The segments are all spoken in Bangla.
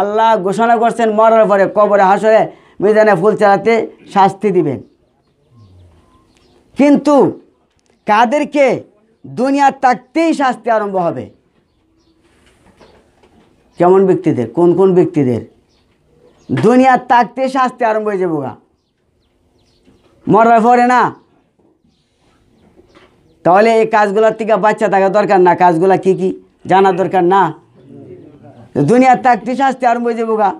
আল্লাহ ঘোষণা করছেন মরার পরে কবরে হাসরে মেদানে ফুল চালাতে শাস্তি দিবেন কিন্তু কাদেরকে দুনিয়া থাকতেই শাস্তি আরম্ভ হবে কেমন ব্যক্তিদের কোন কোন ব্যক্তিদের দুনিয়া থাকতে শাস্তি আরম্ভ হয়ে যাবো গা মরার পরে না তাহলে এই কাজগুলোর থেকে বাচ্চা থাকা দরকার না কাজগুলা কি কি জানা দরকার না দুনিয়ার থাকতে শাস্তি আরম্ভ হয়ে যাবো গা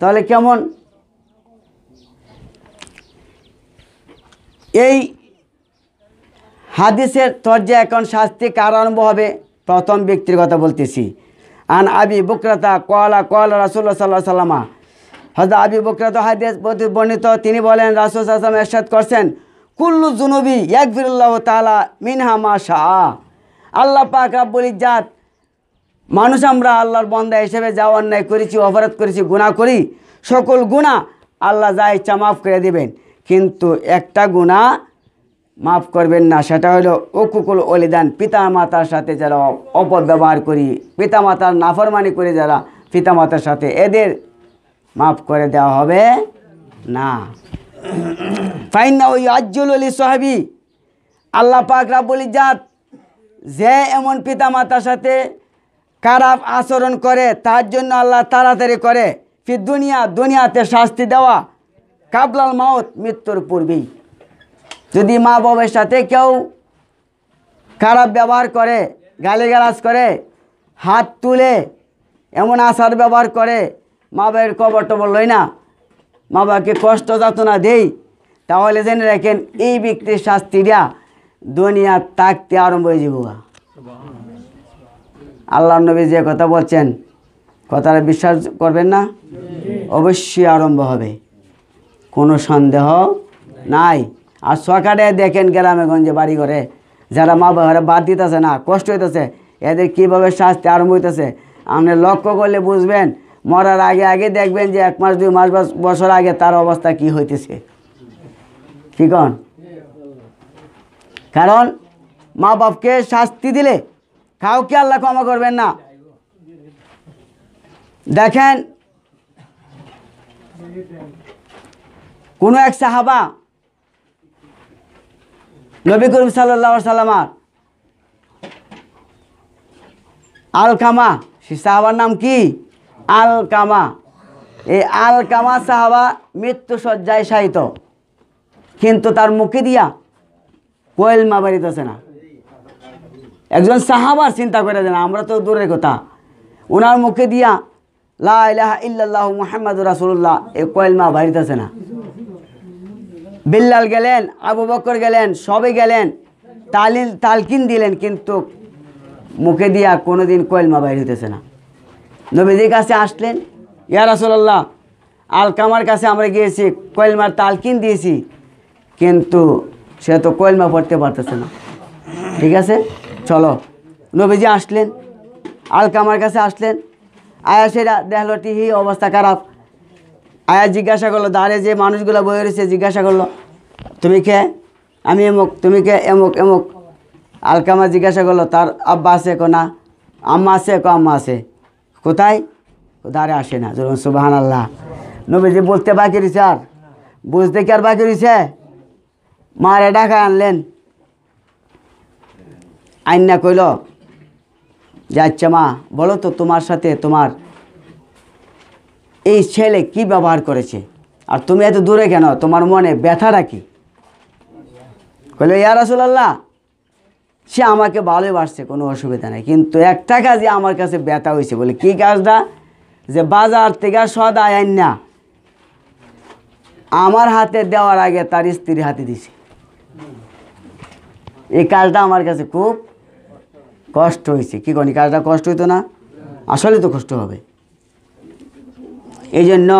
তাহলে কেমন এই হাদিসের তর্জা এখন শাস্তি কার আরম্ভ হবে প্রথম ব্যক্তির কথা বলতেছি আন আবি বক্রতা কলা কল রাসুল্লা সাল্লাহ সাল্লামা হজরত আবি বক্রত হাদিস বর্ণিত তিনি বলেন রাসুল সাল্লাম এরশাদ করছেন কুল্লু জুনুবি ইয়াকবিরুল্লাহ তালা মিনহামা শাহ আল্লাহ পাক রাব্বুল ইজাত মানুষ আমরা আল্লাহর বন্দা হিসেবে যাওয়া অন্যায় করেছি অপরাধ করেছি গুণা করি সকল গুণা আল্লাহ যা ইচ্ছা মাফ করে দেবেন কিন্তু একটা গুণা মাফ করবেন না সেটা হলো অকুকুল অলিদান পিতা মাতার সাথে যারা অপব্যবহার করি পিতা মাতার নাফরমানি করে যারা পিতা মাতার সাথে এদের মাফ করে দেওয়া হবে না ফাইন না ওই আজ্জুল অলি সাহাবি আল্লাহ পাক বলি জাত যে এমন পিতা মাতার সাথে খারাপ আচরণ করে তার জন্য আল্লাহ তাড়াতাড়ি করে ফির দুনিয়া দুনিয়াতে শাস্তি দেওয়া কাবলাল মাউত মৃত্যুর পূর্বেই যদি মা বাবার সাথে কেউ খারাপ ব্যবহার করে গালিগালাজ করে হাত তুলে এমন আচার ব্যবহার করে মা বাবার কবর টবর লই না মা বাবাকে কষ্ট যাতনা দেই তাহলে জেনে রাখেন এই ব্যক্তির শাস্তিটা দুনিয়া তাকতে আরম্ভ হয়ে যাবো আল্লাহ নবী যে কথা বলছেন কথাটা বিশ্বাস করবেন না অবশ্যই আরম্ভ হবে কোনো সন্দেহ নাই আর সকালে দেখেন গ্রামে গঞ্জে বাড়ি ঘরে যারা মা বাবা বাদ দিতেছে না কষ্ট হইতেছে এদের কীভাবে শাস্তি আরম্ভ হইতেছে আপনি লক্ষ্য করলে বুঝবেন মরার আগে আগে দেখবেন যে এক মাস দুই মাস বছর আগে তার অবস্থা কি হইতেছে কি কন কারণ মা বাপকে শাস্তি দিলে কাউকে আল্লাহ ক্ষমা করবেন না দেখেন কোনো এক সাহাবা নবী করিম সাল্লা সাল্লামার আলকামা সে সাহাবার নাম কি আলকামা এই আলকামা সাহাবা মৃত্যুসজ্জায় সাহিত কিন্তু তার মুখে দিয়া কোয়েল মা বাড়িতেছে না একজন সাহাবার চিন্তা করে দেন আমরা তো দূরের কথা ওনার মুখে দিয়া লাহ ইহ মোহাম্মদ রাসুল্লাহ এ কয়েলমা বাড়িতেছে না বিল্লাল গেলেন আবু বকর গেলেন সবে গেলেন তালিল তালকিন দিলেন কিন্তু মুখে দিয়া কোনো দিন কয়েলমা বাইর হইতেছে না নবীদের কাছে আসলেন ইয়া রাসুল্লাহ আলকামার কাছে আমরা গিয়েছি কয়েলমার তালকিন দিয়েছি কিন্তু সে তো কয়েলমা পড়তে পারতেছে না ঠিক আছে চলো নবীজি আসলেন আলকামার কাছে আসলেন আয়াসেরা দেখলো টিহি অবস্থা খারাপ আয়া জিজ্ঞাসা করলো দাঁড়ে যে মানুষগুলো বয়ে রয়েছে জিজ্ঞাসা করলো তুমি কে আমি এমক তুমি কে এমক এমক আলকামা জিজ্ঞাসা করলো তার আব্বা আছে কো না আম্মা আছে কো আম্মা আছে কোথায় দাঁড়ে আসে না ধরুন সুবাহান আল্লাহ নবীজি বলতে বাকি রয়েছে আর বুঝতে কি আর বাকি রয়েছে মারে ডাকা আনলেন আইন্যা কইল যে মা বলো তো তোমার সাথে তোমার এই ছেলে কি ব্যবহার করেছে আর তুমি এত দূরে কেন তোমার মনে ব্যথাটা কি কইল ইয়া আল্লাহ সে আমাকে ভালোবাসছে কোনো অসুবিধা নেই কিন্তু একটা কাজই আমার কাছে ব্যথা হয়েছে বলে কি কাজটা যে বাজার থেকে সদা আইন না আমার হাতে দেওয়ার আগে তার স্ত্রীর হাতে দিছে এই কাজটা আমার কাছে খুব কষ্ট হয়েছে কী করি কাজটা কষ্ট হইতো না আসলে তো কষ্ট হবে এই জন্য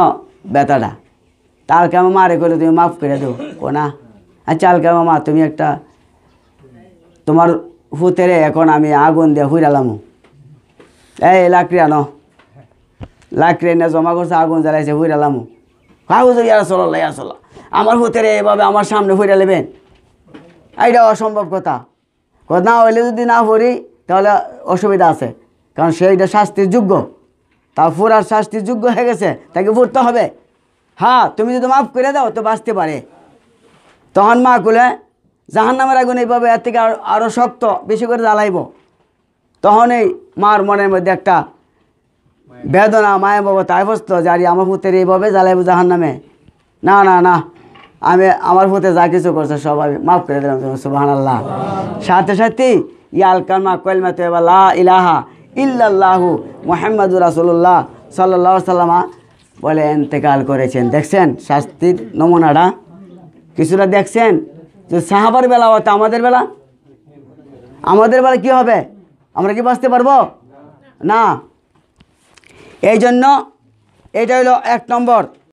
বেতাটা তালকে আমার মারে করলে তুমি মাফ করে দেবো ও না আর আলকে আমার মা তুমি একটা তোমার হুতেরে এখন আমি আগুন দিয়ে হুইরালামো এই লাকড়ি আনো লাকড়ি এনে জমা করছে আগুন জ্বালাইছে হুইরালামো কাগজ ইয়ার চলো ইয়ার চলা আমার হুতেরে এভাবে আমার সামনে হুইরা নেবেন এটা অসম্ভব কথা কথা হইলে যদি না পড়ি তাহলে অসুবিধা আছে কারণ সে এটা শাস্তির যোগ্য তা ফুরার শাস্তির যোগ্য হয়ে গেছে তাকে ফুরতে হবে হ্যাঁ তুমি যদি মাফ করে দাও তো বাঁচতে পারে তখন মা কুলে জাহান নামের আগুন এইভাবে এর থেকে আরও শক্ত বেশি করে জ্বালাইব তখনই মার মনের মধ্যে একটা বেদনা মায়া বাবা তাই যে যারি আমার পুতের এইভাবে জ্বালাইব জাহান নামে না না না আমি আমার পুতে যা কিছু করছে সব আমি মাফ করে দিলাম সুবাহ আল্লাহ সাথে সাথেই ইয়াল কালমা কলমা লা ইলাহা ইল্লাল্লাহু মোহাম্মদুর রাসুল্লাহ সাল্লা সাল্লামা বলে এতেকাল করেছেন দেখছেন শাস্তির নমুনাটা কিছুটা দেখছেন যে সাহাবার বেলা হতো আমাদের বেলা আমাদের বেলা কি হবে আমরা কি বাঁচতে পারবো না এই জন্য এটা হলো এক নম্বর